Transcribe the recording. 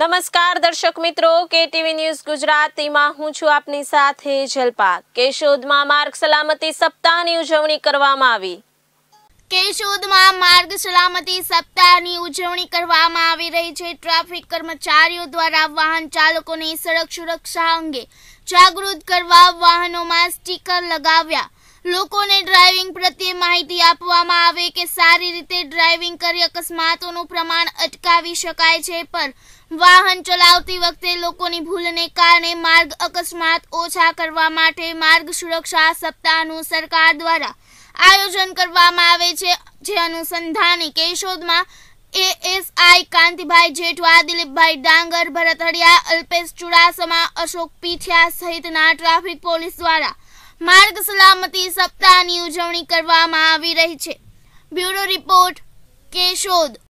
નમસ્કાર દર્શક મિત્રો કેટીવી ન્યૂઝ ગુજરાતીમાં હું છું આપની સાથે જલપા કેશોદમાં માર્ગ સલામતી સપ્તાહની ઉજવણી કરવામાં આવી કેશોદમાં માર્ગ સલામતી સપ્તાહની ઉજવણી કરવામાં આવી રહી છે ટ્રાફિક કર્મચારીઓ દ્વારા વાહન ચાલકોને સડક સુરક્ષા અંગે જાગૃત કરવા વાહનોમાં સ્ટીકર લગાવ્યા લોકોને ડ્રાઇવિંગ પ્રત્યે માહિતી આપવામાં આવે કે સારી રીતે ડ્રાઇવિંગ કરી અકસ્માતોનું પ્રમાણ અટકાવી શકાય છે પણ વાહન ચલાવતી વખતે લોકોની ભૂલને કારણે માર્ગ અકસ્માત ઓછા કરવા માટે માર્ગ સુરક્ષા સપ્તાહનું સરકાર દ્વારા આયોજન કરવામાં આવે છે જે અનુસંધાને કેશોદમાં એએસઆઈ કાંતિભાઈ જેઠવા દિલીપભાઈ ડાંગર ભરત અલ્પેશ ચુડાસમા અશોક પીઠિયા સહિતના ટ્રાફિક પોલીસ દ્વારા માર્ગ સલામતી સપ્તાહની ઉજવણી કરવામાં આવી રહી છે બ્યુરો રિપોર્ટ કેશોદ